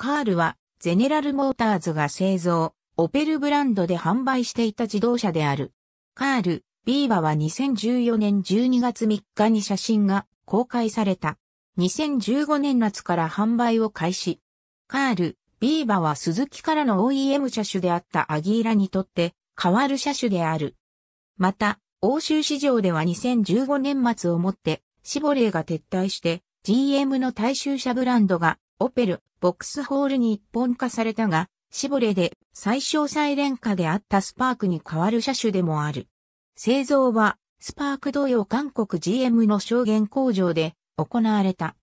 カールは、ゼネラルモーターズが製造、オペルブランドで販売していた自動車である。カール、ビーバは2014年12月3日に写真が公開された。2015年夏から販売を開始。カール、ビーバは鈴木からの OEM 車種であったアギーラにとって変わる車種である。また、欧州市場では2015年末をもって、シボレーが撤退して GM の大衆車ブランドがオペル、ボックスホールに一本化されたが、シボレで最小レン化であったスパークに代わる車種でもある。製造は、スパーク同様韓国 GM の証言工場で行われた。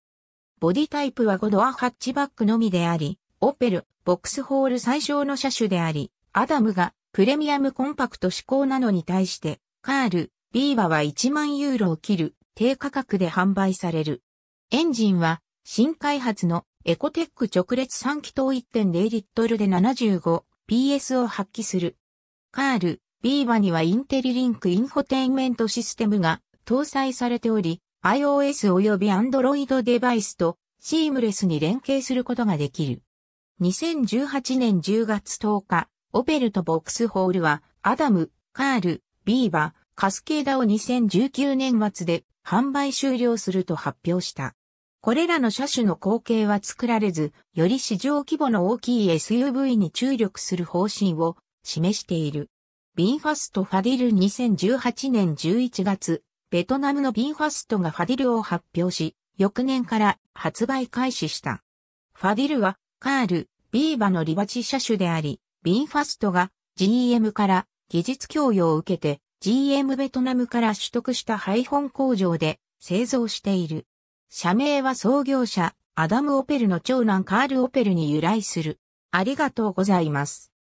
ボディタイプは5ドアハッチバックのみであり、オペル、ボックスホール最小の車種であり、アダムがプレミアムコンパクト志向なのに対して、カール、ビーバは1万ユーロを切る低価格で販売される。エンジンは新開発のエコテック直列3気筒1.0リットルで 75PS を発揮する。カール、ビーバにはインテリリンクインフォテインメントシステムが搭載されており、iOS 及び Android デバイスとシームレスに連携することができる。2018年10月10日、オペルとボックスホールは、アダム、カール、ビーバ、カスケーダを2019年末で販売終了すると発表した。これらの車種の後継は作られず、より市場規模の大きい SUV に注力する方針を示している。ビンファストファディル2018年11月、ベトナムのビンファストがファディルを発表し、翌年から発売開始した。ファディルはカール、ビーバのリバチ車種であり、ビンファストが GM から技術供与を受けて GM ベトナムから取得した配本工場で製造している。社名は創業者、アダム・オペルの長男カール・オペルに由来する。ありがとうございます。